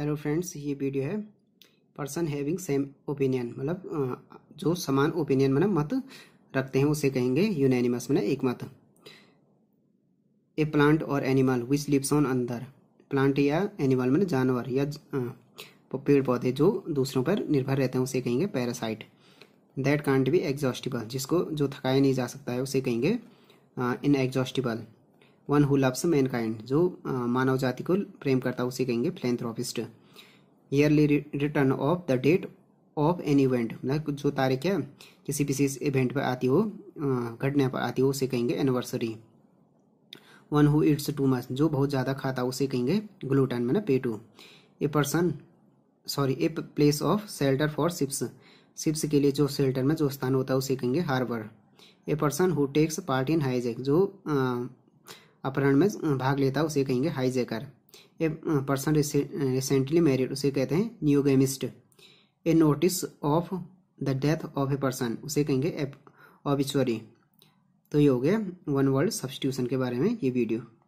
hello friends ये video है person having same opinion मतलब जो समान ओपिनियन मतलब मत रखते हैं उसे कहेंगे यूनैनिमस मतलब एक मत ए प्लांट और एनिमल विच लिप्स ऑन अंदर प्लांट या एनिमल मतलब जानवर या पेड़ पौधे जो दूसरों पर निर्भर रहते हैं उसे कहेंगे parasite that can't be exhaustible जिसको जो थकाया नहीं जा सकता है उसे कहेंगे inexhaustible one who loves kind जो मानव जाति को प्रेम करता है उसे कहेंगे philanthropist yearly return of the date of an event मतलब जो तारीख है किसी विशेष इवेंट पर आती हो घटना पर आती हो उसे कहेंगे anniversary one who eats too much जो बहुत ज़्यादा खाता उसे कहेंगे ग्लूटन मैंने पेटू a person sorry a place of shelter for ships ships के लिए जो शेल्टर में मतलब जो स्थान होता है उसे कहेंगे harbour a person who takes part in hijack जो अपहरण में भाग लेता उसे कहेंगे hijacker a person recently married उसे कहते हैं neogamist a notice of the death of a person उसे कहेंगे ऑबिचुअरी तो ये हो गया वन वर्ल्ड सब्सटीट्यूशन के बारे में ये वीडियो